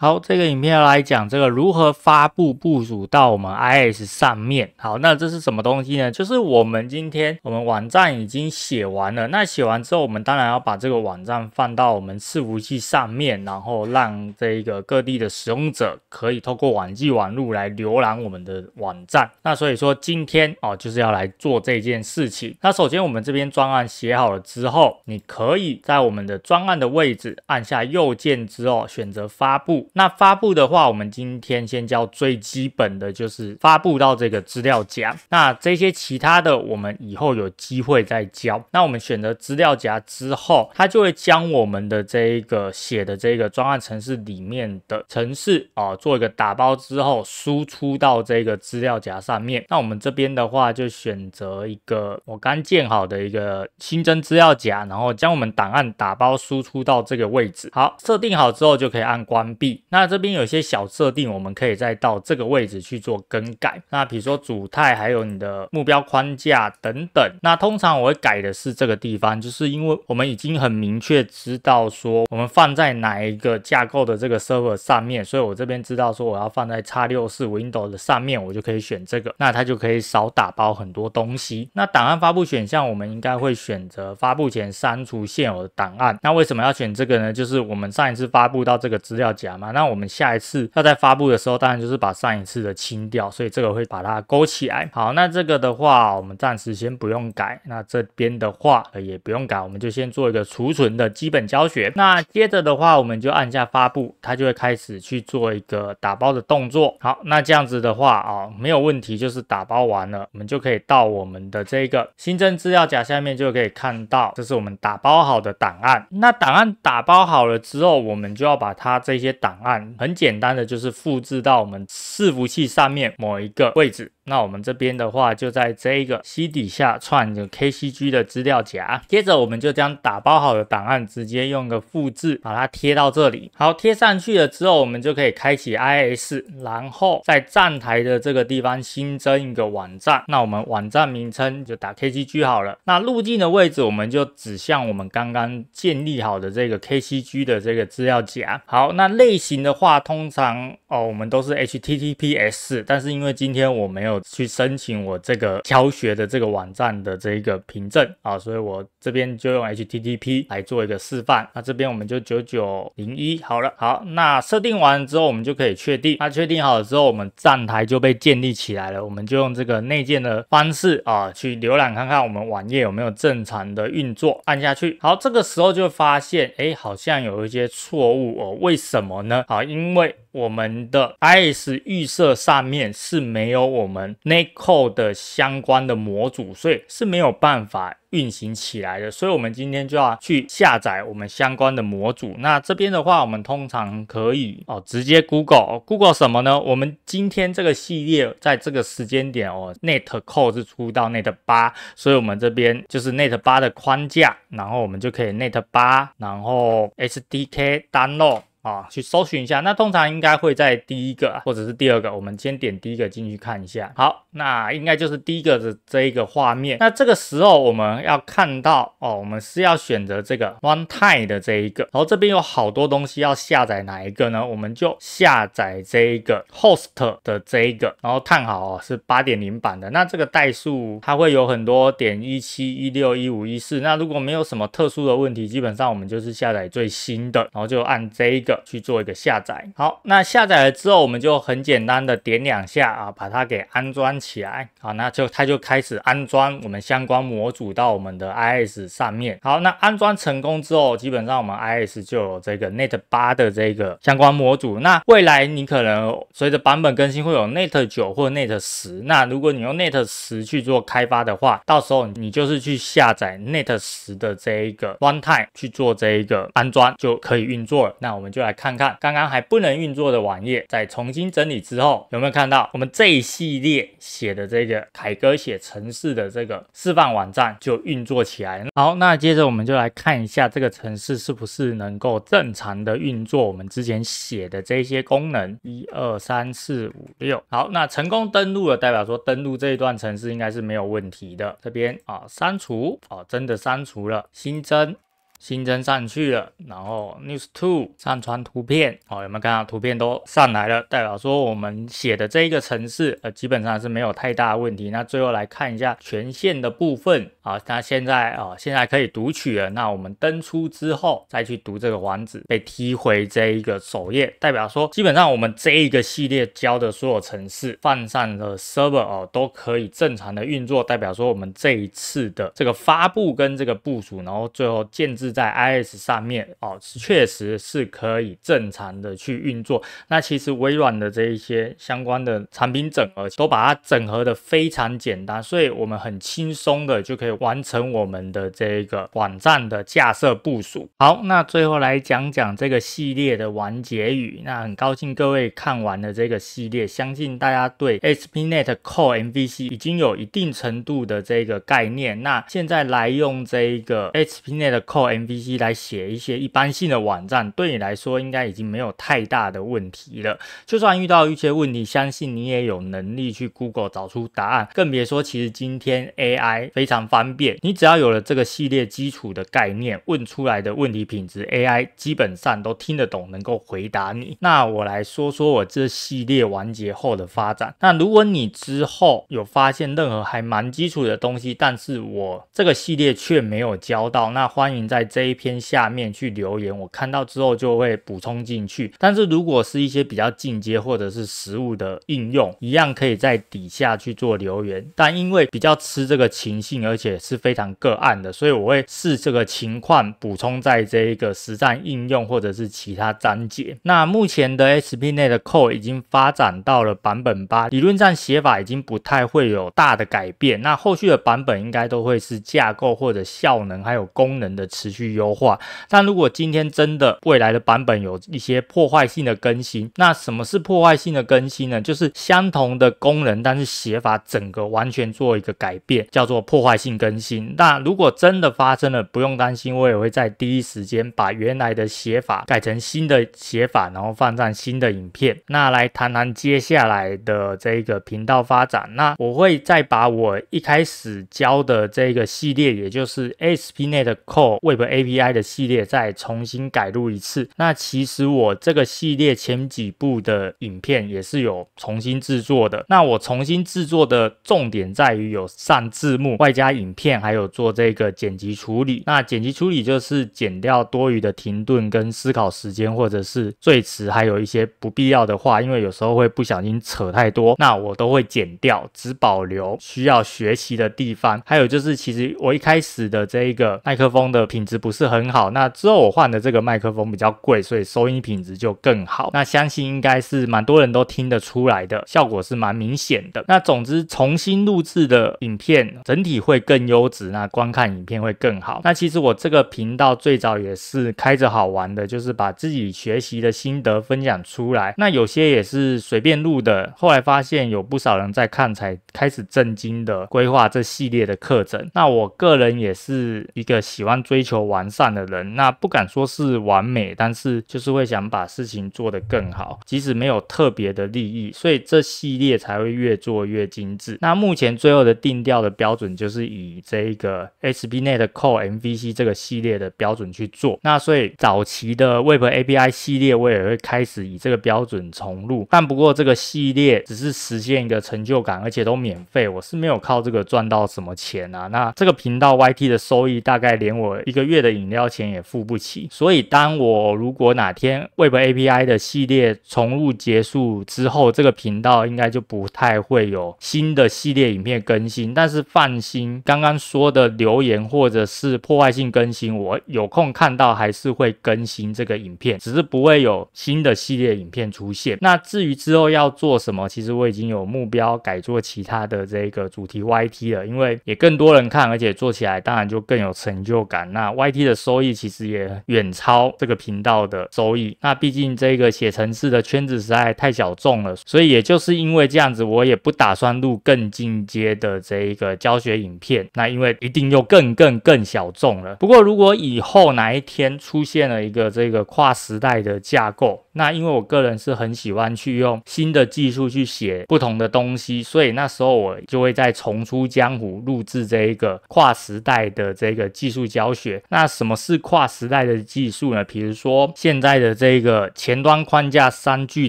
好，这个影片要来讲这个如何发布部署到我们 I S 上面。好，那这是什么东西呢？就是我们今天我们网站已经写完了，那写完之后，我们当然要把这个网站放到我们伺服器上面，然后让这一个各地的使用者可以透过网际网路来浏览我们的网站。那所以说今天哦就是要来做这件事情。那首先我们这边专案写好了之后，你可以在我们的专案的位置按下右键之后选择发布。那发布的话，我们今天先教最基本的就是发布到这个资料夹。那这些其他的我们以后有机会再教。那我们选择资料夹之后，它就会将我们的这一个写的这个专案城市里面的城市啊做一个打包之后输出到这个资料夹上面。那我们这边的话就选择一个我刚建好的一个新增资料夹，然后将我们档案打包输出到这个位置。好，设定好之后就可以按关闭。那这边有些小设定，我们可以再到这个位置去做更改。那比如说主态，还有你的目标框架等等。那通常我会改的是这个地方，就是因为我们已经很明确知道说我们放在哪一个架构的这个 server 上面，所以我这边知道说我要放在叉六四 Windows 的上面，我就可以选这个，那它就可以少打包很多东西。那档案发布选项，我们应该会选择发布前删除现有的档案。那为什么要选这个呢？就是我们上一次发布到这个资料夹嘛，那。那我们下一次要在发布的时候，当然就是把上一次的清掉，所以这个会把它勾起来。好，那这个的话，我们暂时先不用改。那这边的话也不用改，我们就先做一个储存的基本教学。那接着的话，我们就按下发布，它就会开始去做一个打包的动作。好，那这样子的话啊，没有问题，就是打包完了，我们就可以到我们的这个新增资料夹下面就可以看到，这是我们打包好的档案。那档案打包好了之后，我们就要把它这些档案。很简单的，就是复制到我们伺服器上面某一个位置。那我们这边的话，就在这一个 C 底下串个 KCG 的资料夹，接着我们就将打包好的档案直接用个复制，把它贴到这里。好，贴上去了之后，我们就可以开启 IS，然后在站台的这个地方新增一个网站。那我们网站名称就打 KCG 好了。那路径的位置我们就指向我们刚刚建立好的这个 KCG 的这个资料夹。好，那类型的话，通常哦我们都是 HTTPS，但是因为今天我没有。去申请我这个教学的这个网站的这一个凭证啊，所以我这边就用 HTTP 来做一个示范。那这边我们就九九零一好了，好，那设定完之后，我们就可以确定。那确定好了之后，我们站台就被建立起来了。我们就用这个内建的方式啊，去浏览看看我们网页有没有正常的运作。按下去，好，这个时候就发现，哎，好像有一些错误哦，为什么呢？啊，因为。我们的 iOS 预设上面是没有我们 n e c o 的相关的模组，所以是没有办法运行起来的。所以，我们今天就要去下载我们相关的模组。那这边的话，我们通常可以哦，直接 Google Google 什么呢？我们今天这个系列在这个时间点哦，Netcode 是出到 Net 八，所以我们这边就是 Net 八的框架，然后我们就可以 Net 八，然后 SDK 单弄。啊，去搜寻一下，那通常应该会在第一个或者是第二个，我们先点第一个进去看一下。好，那应该就是第一个的这一个画面。那这个时候我们要看到哦，我们是要选择这个 OneT i m e 的这一个，然后这边有好多东西要下载哪一个呢？我们就下载这一个 Host 的这一个，然后看好哦，是八点零版的。那这个代数它会有很多点一七一六一五一四。那如果没有什么特殊的问题，基本上我们就是下载最新的，然后就按这个。去做一个下载，好，那下载了之后，我们就很简单的点两下啊，把它给安装起来，好，那就它就开始安装我们相关模组到我们的 IS 上面。好，那安装成功之后，基本上我们 IS 就有这个 Net 八的这个相关模组。那未来你可能随着版本更新会有 Net 九或 Net 十，那如果你用 Net 十去做开发的话，到时候你就是去下载 Net 十的这一个 OneTime 去做这一个安装就可以运作了。那我们就。来看看刚刚还不能运作的网页，在重新整理之后，有没有看到我们这一系列写的这个凯哥写城市的这个示范网站就运作起来了。好，那接着我们就来看一下这个城市是不是能够正常的运作我们之前写的这些功能，一二三四五六。好，那成功登录了，代表说登录这一段城市应该是没有问题的。这边啊，删除哦，真的删除了，新增。新增上去了，然后 news two 上传图片，哦，有没有看到图片都上来了？代表说我们写的这一个程式，呃，基本上是没有太大的问题。那最后来看一下权限的部分，啊，那现在啊，现在可以读取了。那我们登出之后再去读这个网址，被踢回这一个首页，代表说基本上我们这一个系列教的所有程式放上了 server 哦，都可以正常的运作，代表说我们这一次的这个发布跟这个部署，然后最后建制。在 I S 上面哦，确实是可以正常的去运作。那其实微软的这一些相关的产品整合，都把它整合的非常简单，所以我们很轻松的就可以完成我们的这个网站的架设部署。好，那最后来讲讲这个系列的完结语。那很高兴各位看完了这个系列，相信大家对 s P Net Core M V C 已经有一定程度的这个概念。那现在来用这一个 s P Net Core M VC 来写一些一般性的网站，对你来说应该已经没有太大的问题了。就算遇到一些问题，相信你也有能力去 Google 找出答案。更别说，其实今天 AI 非常方便，你只要有了这个系列基础的概念，问出来的问题品质，AI 基本上都听得懂，能够回答你。那我来说说我这系列完结后的发展。那如果你之后有发现任何还蛮基础的东西，但是我这个系列却没有教到，那欢迎在这一篇下面去留言，我看到之后就会补充进去。但是如果是一些比较进阶或者是实物的应用，一样可以在底下去做留言。但因为比较吃这个情性，而且是非常个案的，所以我会视这个情况补充在这一个实战应用或者是其他章节。那目前的 SP 内的 Code 已经发展到了版本八，理论上写法已经不太会有大的改变。那后续的版本应该都会是架构或者效能还有功能的持续。去优化，但如果今天真的未来的版本有一些破坏性的更新，那什么是破坏性的更新呢？就是相同的功能，但是写法整个完全做一个改变，叫做破坏性更新。那如果真的发生了，不用担心，我也会在第一时间把原来的写法改成新的写法，然后放上新的影片。那来谈谈接下来的这个频道发展。那我会再把我一开始教的这个系列，也就是 SP 内的 c a l e API 的系列再重新改录一次，那其实我这个系列前几部的影片也是有重新制作的。那我重新制作的重点在于有上字幕，外加影片，还有做这个剪辑处理。那剪辑处理就是剪掉多余的停顿跟思考时间，或者是最迟还有一些不必要的话，因为有时候会不小心扯太多，那我都会剪掉，只保留需要学习的地方。还有就是其实我一开始的这一个麦克风的品。值不是很好，那之后我换的这个麦克风比较贵，所以收音品质就更好。那相信应该是蛮多人都听得出来的，效果是蛮明显的。那总之重新录制的影片整体会更优质，那观看影片会更好。那其实我这个频道最早也是开着好玩的，就是把自己学习的心得分享出来。那有些也是随便录的，后来发现有不少人在看，才开始震惊的规划这系列的课程。那我个人也是一个喜欢追求。完善的人，那不敢说是完美，但是就是会想把事情做得更好，即使没有特别的利益，所以这系列才会越做越精致。那目前最后的定调的标准就是以这个 s B Net Core M V C 这个系列的标准去做。那所以早期的 Web A P I 系列我也会开始以这个标准重录，但不过这个系列只是实现一个成就感，而且都免费，我是没有靠这个赚到什么钱啊。那这个频道 Y T 的收益大概连我一个。月的饮料钱也付不起，所以当我如果哪天 Web API 的系列重录结束之后，这个频道应该就不太会有新的系列影片更新。但是放心，刚刚说的留言或者是破坏性更新，我有空看到还是会更新这个影片，只是不会有新的系列影片出现。那至于之后要做什么，其实我已经有目标改做其他的这个主题 YT 了，因为也更多人看，而且做起来当然就更有成就感。那 YT 的收益其实也远超这个频道的收益，那毕竟这个写程市的圈子实在太小众了，所以也就是因为这样子，我也不打算录更进阶的这一个教学影片，那因为一定又更更更小众了。不过如果以后哪一天出现了一个这个跨时代的架构，那因为我个人是很喜欢去用新的技术去写不同的东西，所以那时候我就会再重出江湖录制这一个跨时代的这个技术教学。那什么是跨时代的技术呢？比如说现在的这个前端框架三巨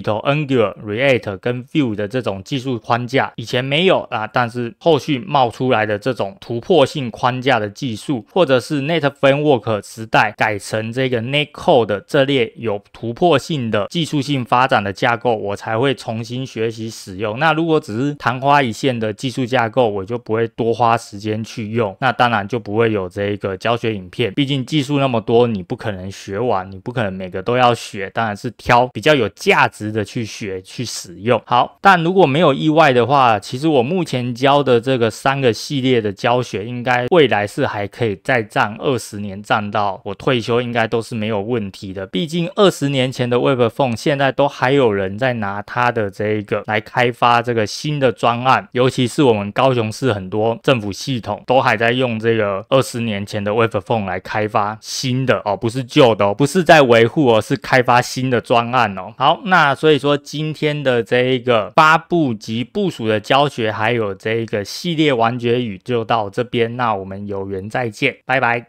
头 Angular、React 跟 Vue 的这种技术框架，以前没有啊，但是后续冒出来的这种突破性框架的技术，或者是 .NET Framework 时代改成这个 .NET c o d e 这列有突破性。的技术性发展的架构，我才会重新学习使用。那如果只是昙花一现的技术架构，我就不会多花时间去用。那当然就不会有这个教学影片。毕竟技术那么多，你不可能学完，你不可能每个都要学，当然是挑比较有价值的去学去使用。好，但如果没有意外的话，其实我目前教的这个三个系列的教学，应该未来是还可以再站二十年，站到我退休应该都是没有问题的。毕竟二十年前的 i p 现在都还有人在拿它的这一个来开发这个新的专案，尤其是我们高雄市很多政府系统都还在用这个二十年前的 iPhone 来开发新的哦，不是旧的哦，不是在维护，而是开发新的专案哦。好，那所以说今天的这一个发布及部署的教学，还有这一个系列完结语就到这边，那我们有缘再见，拜拜。